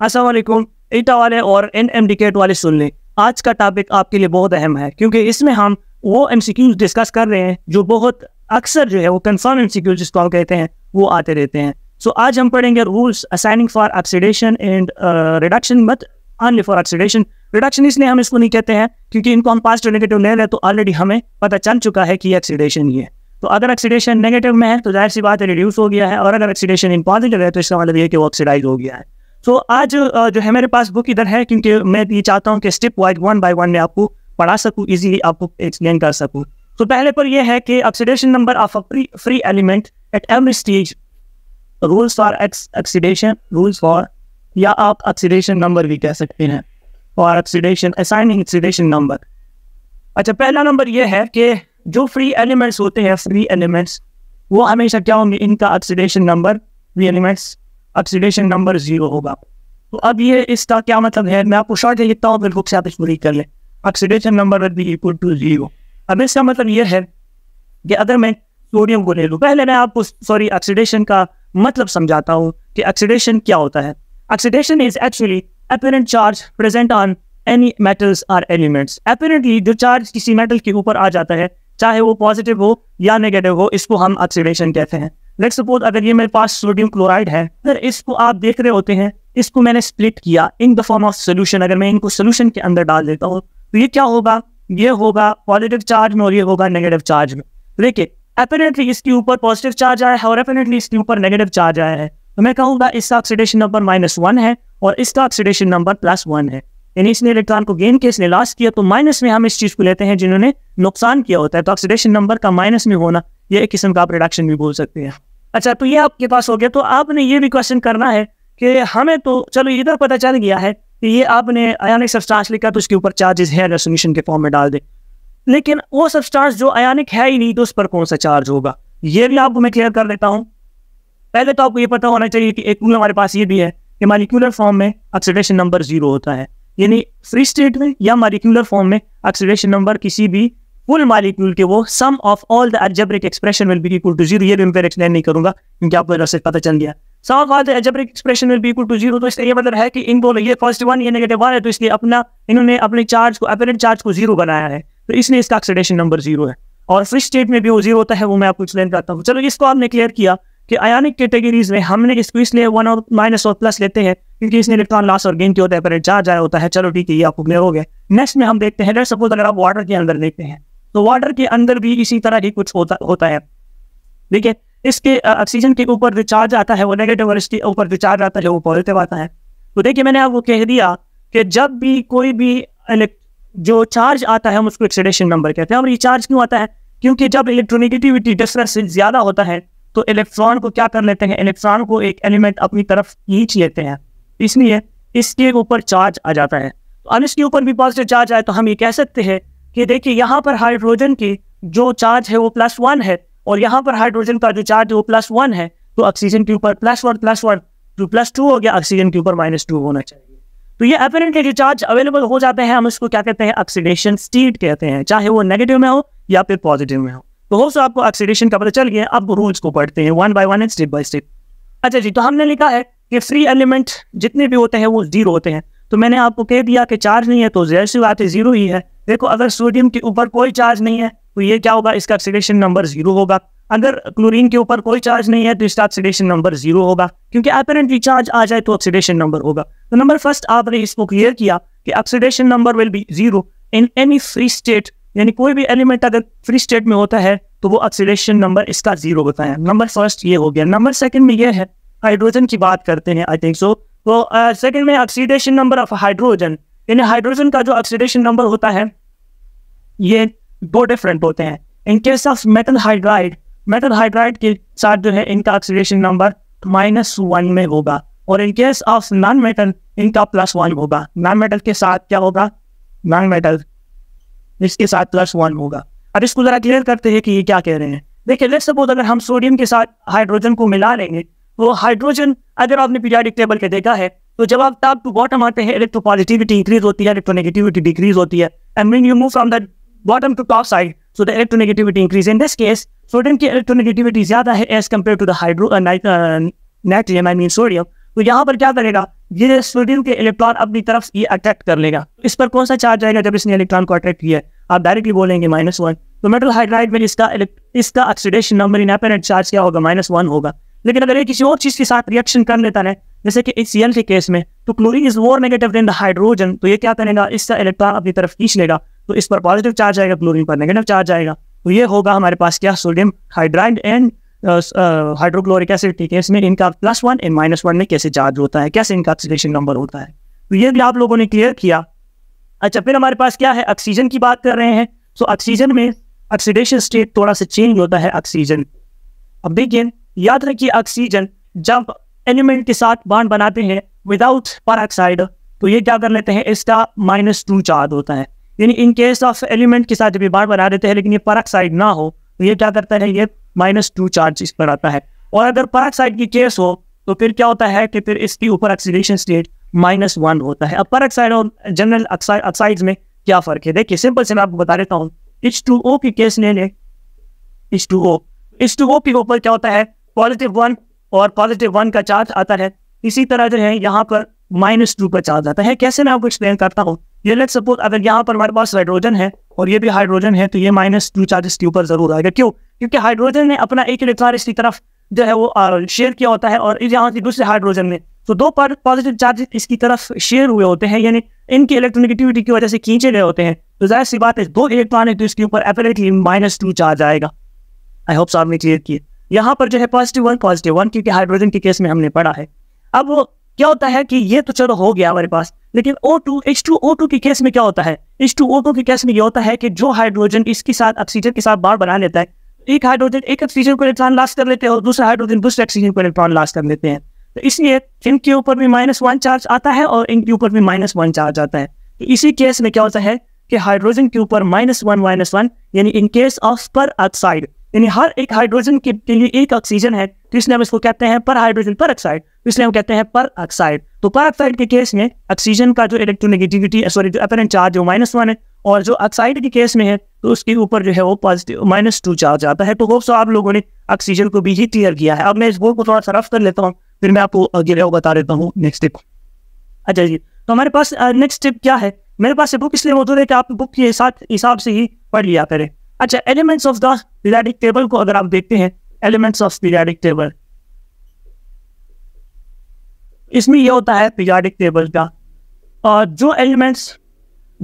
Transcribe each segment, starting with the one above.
असलम ईटा वाले और N M decade वाले सुन लें आज का टॉपिक आपके लिए बहुत अहम है क्योंकि इसमें हम वो एम डिस्कस कर रहे हैं जो बहुत अक्सर जो है वो कन्फर्म एम जिसको हम कहते हैं वो आते रहते हैं सो आज हम पढ़ेंगे rules assigning for oxidation and reduction but only for oxidation reduction इसलिए हम इसको नहीं कहते हैं क्योंकि इनको हम पॉजिटिव नेगेटिव ले रहे तो ऑलरेडी हमें पता चल चुका है कि ऑक्सीडेशन ही है तो अगर ऑक्सीडेशन नेगेटिव में है तो जाहिर सी बात है रिड्यूस हो गया है और अगर ऑक्सीडेशन इन पॉजिटिव है तो इसका मतलब ये कि वो ऑक्सीडाइज हो गया है तो आज जो है मेरे पास बुक इधर है क्योंकि मैं ये चाहता हूँ कि step wise one by one में आपको पढ़ा सकूँ इजीली आपको एक्सप्लेन कर सकूँ तो पहले पर यह है कि oxidation number of a free free element at every stage rules for oxidation rules for या आप ऑक्सीडेशन नंबर भी कह सकते हैं और ऑक्सीडेशन असाइनिंग ऑक्सीडेशन नंबर अच्छा पहला नंबर यह है कि जो फ्री एलिमेंट्स होते हैं फ्री एलिमेंट्स वो हमेशा क्या होंगे इनका oxidation number free elements oxidation number zero होगा तो अब ये इसका क्या मतलब है मैं आपको शॉर्ट है लिखता हूँ बिल्कुल से आप इसको रीड कर लें oxidation number will be equal to zero अब इसका मतलब यह है कि अगर मैं सोडियम को ले लूँ पहले मैं आपको सॉरी ऑक्सीडेशन का मतलब समझाता हूँ कि ऑक्सीडेशन क्या होता है oxidation is actually apparent charge present on any metals are elements apparently जो चार्ज किसी मेटल के ऊपर आ जाता है चाहे वो पॉजिटिव हो या नेगेटिव हो इसको हम ऑक्सीडेशन कहते हैं लेट सपोज अगर ये मेरे पास सोडियम क्लोराइड है सर इसको आप देख रहे होते हैं इसको मैंने स्प्लिट किया in the form of solution अगर मैं इनको सोल्यूशन के अंदर डाल देता हूँ तो ये क्या होगा ये होगा पॉजिटिव चार्ज में और ये होगा नेगेटिव चार्ज में देखिए अपेरेंटली इसके ऊपर पॉजिटिव चार्ज आया है और अपेरेंटली इसके ऊपर नेगेटिव चार्ज आया है तो मैं कहूँगा इसका ऑक्सीडेशन नंबर माइनस वन है और इसका ऑक्सीडेशन नंबर प्लस वन है यानी इसने इलेक्ट्रॉन को गेन किया इसने लॉस किया तो माइनस में हम इस चीज को लेते हैं जिन्होंने नुकसान किया होता है तो ऑक्सीडेशन नंबर का माइनस में होना यह एक किस्म का आप रिडक्शन भी बोल सकते हैं अच्छा तो ये आपके पास हो गया तो आपने ये भी क्वेश्चन करना है कि हमें तो चलो इधर तो पता चल गया है कि ये आपने आयानिक सब्सटेंस लिखा तो उसके ऊपर चार्जेस है रेसोल्यूशन के फॉर्म में डाल दें लेकिन वो सब्सटेंस जो आयानिक है ही नहीं तो उस पर कौन सा चार्ज होगा ये भी आपको मैं क्लियर कर देता हूँ पहले तो आपको ये पता होना चाहिए कि एक हमारे पास ये भी है कि मालिक्यूलर फॉर्म में ऑक्सीडेशन नंबर जीरो होता है यानी फ्री स्टेट में या मालिक्यूलर फॉर्म में ऑक्सीडेशन नंबर किसी भी फुल मालिक्यूल के वो sum of all the algebraic expression will be equal to zero ये भी मैं एक्सप्लेन नहीं करूंगा क्योंकि आपको रिसर्च पता चल गया sum of all the algebraic expression will be equal to zero तो इसका ये मतलब है कि इन बोलो ये फर्स्ट वन ये नेगेटिव वन है तो इसलिए अपना इन्होंने अपने चार्ज को अपेरेंट चार्ज को जीरो बनाया है तो इसलिए इसका ऑक्सीडेशन नंबर जीरो है और फ्री स्टेट में भी वो जीरो होता है वो मैं आपको एक्सप्लेन करता हूँ चलो इसको आपने क्लियर किया कि आयानिक कैटेगरीज में हमने इसको इसलिए वन और माइनस और प्लस लेते हैं क्योंकि इसमें इलेक्ट्रॉन लॉस और गेन के होता है पर चार्ज आया होता है चलो ठीक है ये आपको क्लियर हो गया नेक्स्ट में हम देखते हैं सपोज अगर आप वाटर के अंदर देखते हैं तो वाटर के अंदर भी इसी तरह ही कुछ होता होता है ठीक है इसके ऑक्सीजन के ऊपर रिचार्ज आता है वो नेगेटिव और इसके ऊपर रिचार्ज आता है वो पॉजिटिव आता है तो देखिए मैंने आपको कह दिया कि जब भी कोई भी जो चार्ज आता है हम उसको एक्सीडेशन नंबर कहते हैं और ये चार्ज क्यों आता है क्योंकि जब इलेक्ट्रोनिगेटिविटी डिस्टेंस ज्यादा होता है तो इलेक्ट्रॉन को क्या कर लेते हैं इलेक्ट्रॉन को एक एलिमेंट अपनी तरफ खींच लेते हैं इसलिए इसके ऊपर चार्ज आ जाता है तो अब इसके ऊपर भी पॉजिटिव चार्ज आए तो हम ये कह सकते हैं कि देखिए यहाँ पर हाइड्रोजन की जो चार्ज है वो प्लस वन है और यहाँ पर हाइड्रोजन का जो चार्ज है वो प्लस वन है तो ऑक्सीजन के ऊपर प्लस वन प्लस वन जो प्लस टू हो गया ऑक्सीजन के ऊपर माइनस टू होना चाहिए तो ये अपेरेंटली जो चार्ज अवेलेबल हो जाते हैं हम इसको क्या कहते हैं ऑक्सीडेशन स्टेट कहते हैं चाहे वो नेगेटिव में हो या फिर पॉजिटिव में हो तो हो सो आपको ऑक्सीडेशन का पता चल गया अब रूल्स को पढ़ते हैं one by one and step by step अच्छा जी तो हमने लिखा है कि फ्री एलिमेंट जितने भी होते हैं वो जीरो होते हैं तो मैंने आपको कह दिया कि चार्ज नहीं है तो जहर सी बात है जीरो ही है देखो अगर सोडियम के ऊपर कोई चार्ज नहीं है तो ये क्या होगा इसका ऑक्सीडेशन नंबर जीरो होगा अगर क्लोरीन के ऊपर कोई चार्ज नहीं है तो इसका ऑक्सीडेशन नंबर जीरो होगा क्योंकि अपेरेंटली चार्ज आ जाए तो ऑक्सीडेशन नंबर होगा तो नंबर फर्स्ट आपने इसको क्लियर किया कि oxidation number will be zero in any free state यानी कोई भी एलिमेंट अगर फ्री स्टेट में होता है तो वो ऑक्सीडेशन नंबर इसका जीरो बताया नंबर फर्स्ट ये हो गया नंबर सेकंड में ये है हाइड्रोजन की बात करते हैं आई थिंक सो तो सेकेंड में ऑक्सीडेशन नंबर ऑफ हाइड्रोजन यानी हाइड्रोजन का जो ऑक्सीडेशन नंबर होता है ये दो डिफरेंट होते हैं in case of metal hydride metal hydride के साथ जो है इनका ऑक्सीडेशन नंबर माइनस वन में होगा और in case of non metal इनका प्लस वन होगा नॉन मेटल के साथ क्या होगा नॉन मेटल इसके साथ प्लस वन होगा अब इसको जरा क्लियर करते हैं कि ये क्या कह रहे हैं देखिए लेट्स सपोज अगर हम सोडियम के साथ हाइड्रोजन को मिला लेंगे वो हाइड्रोजन अगर आपने पीरियाडिक टेबल के देखा है तो जब आप टॉप टू बॉटम आते हैं इलेक्ट्रो पॉजिटिविटी इंक्रीज होती है इलेक्ट्रोनेगेटिविटी डिक्रीज होती है and mean you move from that bottom to top side. So the electronegativity increase in this case sodium की electronegativity ज़्यादा है as compare to the hydro uh, I mean sodium तो यहाँ पर क्या करेगा ये सोडियम के इलेक्ट्रॉन अपनी तरफ ये अट्रैक्ट कर लेगा इस पर कौन सा चार्ज आएगा जब इसने इलेक्ट्रॉन को अट्रैक्ट किया आप डायरेक्टली बोलेंगे माइनस वन तो मेटल हाइड्राइड में इसका इसका oxidation number in apparent charge क्या होगा माइनस वन होगा लेकिन अगर ये किसी और चीज के साथ रिएक्शन कर लेता है जैसे कि इस के केस में तो chlorine is more negative than the hydrogen तो ये क्या करेगा इसका इलेक्ट्रॉन अपनी तरफ खींच लेगा तो इस पर पॉजिटिव चार्ज आएगा क्लोरीन पर नेगेटिव चार्ज आएगा तो ये होगा हमारे पास क्या sodium hydride and hydrochloric acid के केस में इनका plus one and minus one में कैसे चार्ज होता है कैसे इनका ऑक्सीडेशन नंबर होता है तो ये भी आप लोगों ने क्लियर किया अच्छा फिर हमारे पास क्या है ऑक्सीजन की बात कर रहे हैं सो तो ऑक्सीजन में ऑक्सीडेशन स्टेट थोड़ा सा चेंज होता है ऑक्सीजन अब देखिए याद रखिए ऑक्सीजन जब एलिमेंट के साथ बांध बनाते हैं विदाउट पर तो ये क्या कर लेते हैं इसका माइनस टू चार्ज होता है यानी इन केस ऑफ एलिमेंट के साथ भी बाड बना देते हैं लेकिन ये पर ना हो तो ये क्या करता है ये माइनस टू चार्ज इस पर आता है और अगर पर की केस हो तो फिर क्या होता है कि फिर इसके ऊपर ऑक्सीडेशन स्टेट माइनस वन होता है अब पर ऑक्साइड और जनरल ऑक्साइड में क्या फ़र्क है देखिए सिंपल से मैं आपको बता देता हूँ एच टू ओ की केस ले लें H two O H two O के ऊपर क्या होता है पॉजिटिव वन और पॉजिटिव वन का चार्ज आता है इसी तरह जो है यहाँ पर माइनस टू का चार्ज आता है कैसे मैं आपको एक्सप्लेन करता हूँ ये लेट सपोज अगर यहाँ पर हमारे पास हाइड्रोजन है और ये भी हाइड्रोजन है तो ये माइनस टू चार्ज इसके ऊपर जरूर आएगा क्यों क्योंकि हाइड्रोजन ने अपना एक इलेक्ट्रॉन इसकी तरफ जो है वो शेयर किया होता है और यहाँ से दूसरे हाइड्रोजन में तो दो पर पॉजिटिव चार्ज इसकी तरफ शेयर हुए होते हैं यानी इनकी इलेक्ट्रोनिगेटिविटी की वजह से खींचे गए होते हैं तो जाहिर सी बात है दो इलेक्ट्रॉन है तो इसके ऊपर एपरेटली माइनस टू चार्ज आएगा आई होप साहब ने क्लियर किया यहाँ पर जो है पॉजिटिव वन पॉजिटिव वन क्योंकि हाइड्रोजन के केस में हमने पढ़ा है अब क्या होता है कि ये तो चलो हो गया हमारे पास लेकिन O2 H2O2 के केस में क्या होता है H2O2 के केस में ये होता है कि जो हाइड्रोजन इसके साथ ऑक्सीजन के साथ बाढ़ बना लेता है एक हाइड्रोजन एक ऑक्सीजन को इलेक्ट्रॉन लॉस कर लेते हैं और दूसरा हाइड्रोजन दूसरे ऑक्सीजन को इलेक्ट्रॉन लॉस कर लेते हैं तो इसलिए इनके ऊपर भी माइनस वन चार्ज आता है और इनके ऊपर भी माइनस वन चार्ज आता है तो इसी केस में क्या होता है कि हाइड्रोजन के ऊपर माइनस वन माइनस वन यानी in case of peroxide यानी हर एक हाइड्रोजन के लिए एक ऑक्सीजन है तो इसलिए हम इसको कहते हैं पर हाइड्रोजन पर ऑक्साइड तो इसलिए हम कहते हैं पर ऑक्साइड तो पर ऑक्साइड के केस में ऑक्सीजन का जो इलेक्ट्रोनेगेटिविटी सॉरी eh, जो अपेरेंट चार्ज है वो माइनस वन है और जो ऑक्साइड के केस में है तो उसके ऊपर जो है वो पॉजिटिव माइनस टू चार्ज आता है तो होप सो आप लोगों ने ऑक्सीजन को भी ही क्लियर किया है अब मैं इस बोर्ड को थोड़ा सा रफ कर लेता हूँ फिर मैं आपको अगले वो बता देता हूँ नेक्स्ट स्टेप अच्छा जी तो हमारे पास नेक्स्ट eh, स्टेप क्या है मेरे पास बुक इसलिए मौजूद है कि आप बुक के हिसाब हिसाब से ही पढ़ लिया करें अच्छा एलिमेंट्स ऑफ द टेबल को अगर आप देखते हैं एलिमेंट्स ऑफ पीरियाडिक टेबल इसमें यह होता है पीरियाडिक टेबल का और जो एलिमेंट्स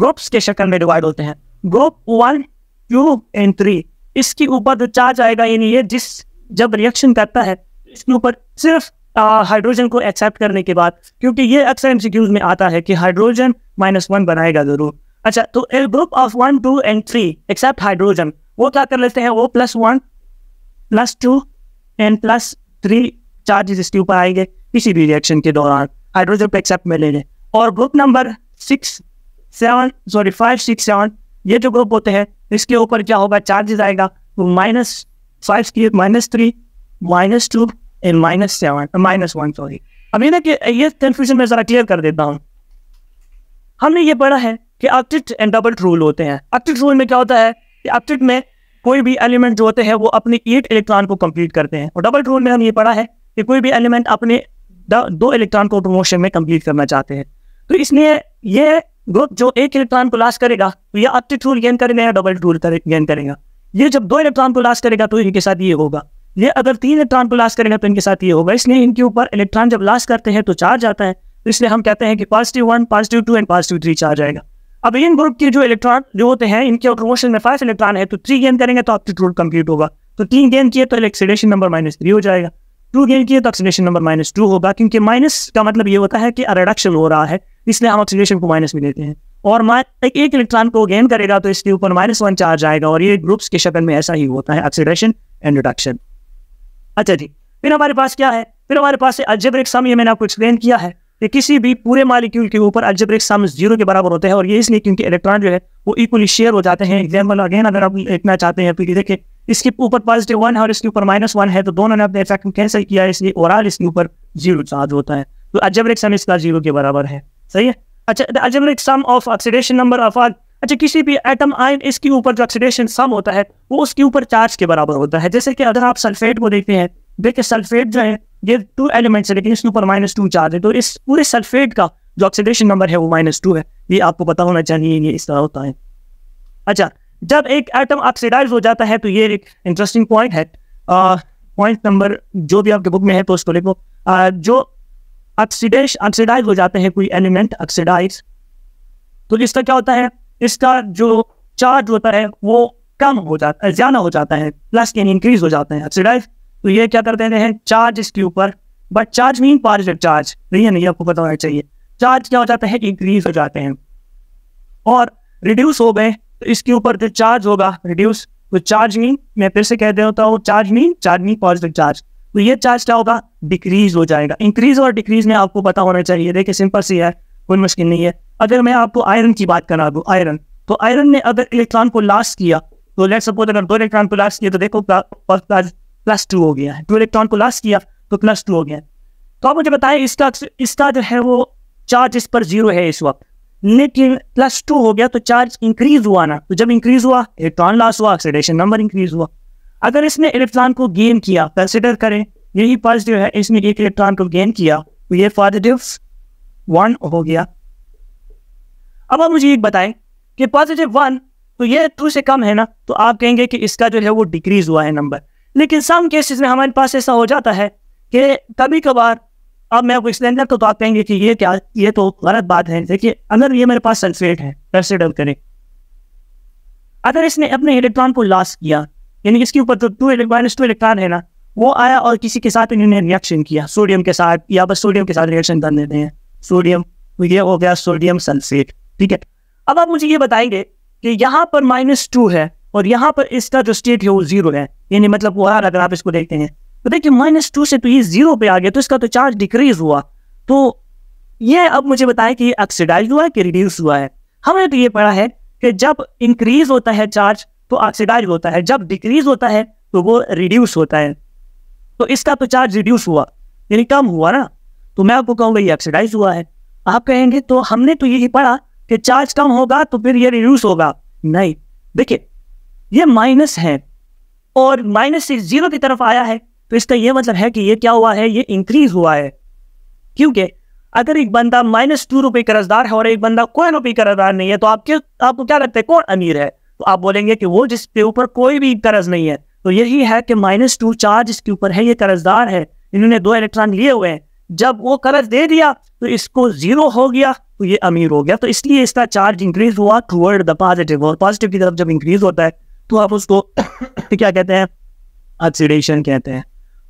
ग्रुप्स के शक्ल में डिवाइड होते हैं group one two and three इसके ऊपर जो चार्ज आएगा यानी ये जिस जब रिएक्शन करता है इसके ऊपर सिर्फ हाइड्रोजन को एक्सेप्ट करने के बाद क्योंकि ये अक्सर एमसीक्यूज में आता है कि हाइड्रोजन माइनस वन बनाएगा जरूर अच्छा तो a group of one two and three except hydrogen वो क्या कर लेते हैं वो plus one plus two and plus three charges इसके ऊपर आएंगे किसी भी रिएक्शन के दौरान हाइड्रोजन को एक्सेप्ट में लेंगे और group number six seven sorry five six seven ये जो ग्रुप होते हैं इसके ऊपर क्या होगा चार्जेस आएगा तो माइनस फाइव की minus three minus two and minus seven minus one sorry अभी ना कि ये कन्फ्यूजन मैं ज़रा क्लियर कर देता हूँ हमने ये पढ़ा है कि अपटिट एंड डबल रूल होते हैं अपटिट रूल में क्या होता है कि अपटिट में कोई भी एलिमेंट जो होते हैं वो अपने एट इलेक्ट्रॉन को कंप्लीट करते हैं और डबल रूल में हम ये पढ़ा है कि कोई भी एलिमेंट अपने दो इलेक्ट्रॉन को प्रमोशन में कंप्लीट करना चाहते हैं तो इसलिए ये ग्रुप जो एक इलेक्ट्रॉन को लास्ट करेगा तो यह अपटिट रूल गेन करेगा या डबल रूल गेन करेगा ये जब दो इलेक्ट्रॉन को लास्ट करेगा तो इनके साथ ये होगा ये अगर तीन इलेक्ट्रॉन को लास्ट करेगा तो इनके साथ ये होगा इसलिए इनके ऊपर इलेक्ट्रॉन जब लास्ट करते हैं तो चार्ज आता है तो इसलिए हम कहते हैं कि positive one positive two and positive three charge आएगा अब इन ग्रुप के जो इलेक्ट्रॉन जो होते हैं इनके प्रमोशन में फाइव इलेक्ट्रॉन है तो थ्री गेन करेंगे तो आपकी टूट कंप्लीट होगा तो तीन गेन किए तो एक्सीडेशन नंबर माइनस थ्री हो जाएगा टू गेन किए तो ऑक्सीडेशन नंबर माइनस टू होगा क्योंकि माइनस का मतलब ये होता है कि रिडक्शन हो रहा है इसलिए हम ऑक्सीडेशन को माइनस भी लेते हैं और एक एक इलेक्ट्रॉन को गेन करेगा तो इसके ऊपर माइनस वन चार्ज आएगा और ये ग्रुप्स के शक्ल में ऐसा ही होता है ऑक्सीडेशन एंड रिडक्शन अच्छा जी फिर हमारे पास क्या है फिर हमारे पास अल्जेब्रिक सम ये मैंने आपको एक्सप्लेन किया है कि किसी भी पूरे मालिक्यूल के ऊपर अल्जेब्रिक सम जीरो के बराबर होते हैं और ये इसलिए क्योंकि इलेक्ट्रॉन जो है वो इक्वली शेयर हो जाते हैं एग्जाम्पल अगेन अगर आप देखना चाहते हैं फिर देखिए इसके ऊपर पॉजिटिव वन है और इसके ऊपर माइनस वन है तो दोनों ने अपने इफेक्ट कैंसिल किया है इसलिए ओवरऑल इसके ऊपर जीरो चार्ज होता है तो अल्जेब्रिक सम इसका जीरो के बराबर है सही है अच्छा algebraic sum of oxidation number of all अच्छा किसी भी एटम आयन इसके ऊपर जो ऑक्सीडेशन सम होता है वो उसके ऊपर चार्ज के बराबर होता है जैसे कि अगर आप सल्फेट को देखते हैं देखिए सल्फेट जो है ये टू एलिमेंट्स है लेकिन इसके ऊपर माइनस टू चार्ज है तो इस पूरे सल्फेट का जो ऑक्सीडेशन नंबर है वो माइनस टू है ये आपको पता होना चाहिए ये इस तरह होता है अच्छा जब एक एटम ऑक्सीडाइज हो जाता है तो ये एक इंटरेस्टिंग पॉइंट है पॉइंट नंबर जो भी आपके बुक में है तो उसको लिखो जो ऑक्सीडेश ऑक्सीडाइज हो जाते हैं कोई एलिमेंट ऑक्सीडाइज तो इसका क्या होता है इसका जो चार्ज होता है वो कम हो जाता है ज्यादा हो जाता है प्लस यानी इंक्रीज हो जाते हैं ऑक्सीडाइज तो ये क्या करते हैं चार्ज इसके ऊपर but charge mean positive charge नहीं है नहीं आपको पता होना चाहिए चार्ज क्या हो जाता है इंक्रीज हो जाते हैं और रिड्यूस हो गए तो इसके ऊपर जो चार्ज होगा रिड्यूस तो चार्ज मीन मैं फिर से कह देता हूँ charge mean charge mean positive charge तो ये चार्ज क्या होगा डिक्रीज हो जाएगा इंक्रीज और डिक्रीज में आपको पता होना चाहिए देखिए सिंपल सी है कोई मुश्किल नहीं है अगर मैं आपको आयरन की बात करा दू आयरन तो आयरन ने अगर इलेक्ट्रॉन को लास्ट किया तो लेट सपोज अगर दो इलेक्ट्रॉन को लास्ट किया तो देखो प्लस टू हो गया है टू इलेक्ट्रॉन को लॉस किया तो प्लस टू हो गया तो आप मुझे बताएं इसका इसका जो है वो चार्ज इस पर जीरो है इस वक्त लेकिन प्लस टू हो गया तो चार्ज इंक्रीज हुआ ना तो जब इंक्रीज हुआ इलेक्ट्रॉन लॉस हुआ ऑक्सीडेशन नंबर इंक्रीज हुआ अगर इसने इलेक्ट्रॉन को गेन किया कंसिडर करें यही पॉजिटिव जो है इसने एक इलेक्ट्रॉन को गेन किया तो ये पॉजिटिव वन हो गया अब आप मुझे एक बताएं कि पॉजिटिव वन तो ये टू से कम है ना तो आप कहेंगे कि इसका जो है वो डिक्रीज हुआ है नंबर लेकिन सम केसेस में हमारे पास ऐसा हो जाता है कि कभी कभार अब मैं आपको एक्सप्लेन करता तो आप कहेंगे कि ये क्या ये तो गलत बात है देखिए अगर ये मेरे पास सल्फेट है कंसिडर करें अगर इसने अपने इलेक्ट्रॉन को लॉस किया यानी इसके ऊपर जो टू इलेक्ट्रॉन टू इलेक्ट्रॉन है ना वो आया और किसी के साथ इन्होंने रिएक्शन किया सोडियम के साथ या बस सोडियम के साथ रिएक्शन कर देते हैं सोडियम तो ये हो गया सोडियम सल्फेट ठीक है अब आप मुझे ये बताएंगे कि यहाँ पर माइनस टू है और यहाँ पर इसका जो स्टेट है वो जीरो है यानी मतलब वो अगर आप इसको देखते हैं तो देखिए माइनस टू से तो ये जीरो पे आ गया तो इसका तो चार्ज डिक्रीज हुआ तो ये अब मुझे बताएं कि ऑक्सीडाइज हुआ है कि रिड्यूस हुआ है हमने तो ये पढ़ा है कि जब इंक्रीज होता है चार्ज तो ऑक्सीडाइज होता है जब डिक्रीज होता है तो वो रिड्यूस होता है तो इसका तो चार्ज रिड्यूस हुआ यानी कम हुआ ना तो मैं आपको कहूँगा ये ऑक्सीडाइज हुआ है आप कहेंगे तो हमने तो यही पढ़ा कि चार्ज कम होगा तो फिर ये रिड्यूस होगा नहीं देखिए ये माइनस है और माइनस से जीरो की तरफ आया है तो इसका यह मतलब है कि ये क्या हुआ है ये इंक्रीज हुआ है क्योंकि अगर एक बंदा माइनस टू रुपए कर्जदार है और एक बंदा कोई रुपये कर्जदार नहीं है तो आप क्यों आपको क्या लगता है कौन अमीर है तो आप बोलेंगे कि वो जिसके ऊपर कोई भी कर्ज नहीं है तो यही है कि माइनस टू चार्ज इसके ऊपर है ये कर्जदार है इन्होंने दो इलेक्ट्रॉन लिए हुए हैं जब वो कर्ज दे दिया तो इसको जीरो हो गया तो ये अमीर हो गया तो इसलिए इसका चार्ज इंक्रीज हुआ टूवर्ड द पॉजिटिव और पॉजिटिव की तरफ जब इंक्रीज होता है तो आप उसको तो क्या कहते हैं ऑक्सीडेशन कहते हैं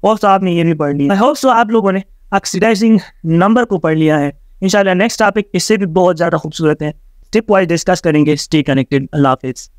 और तो आपने ये भी पढ़ लिया आई होप सो आप लोगों ने ऑक्सीडाइजिंग नंबर को पढ़ लिया है इंशाल्लाह नेक्स्ट टॉपिक इससे भी बहुत ज़्यादा खूबसूरत है टिप वाइज डिस्कस करेंगे स्टे कनेक्टेड अल्लाह हाफिज़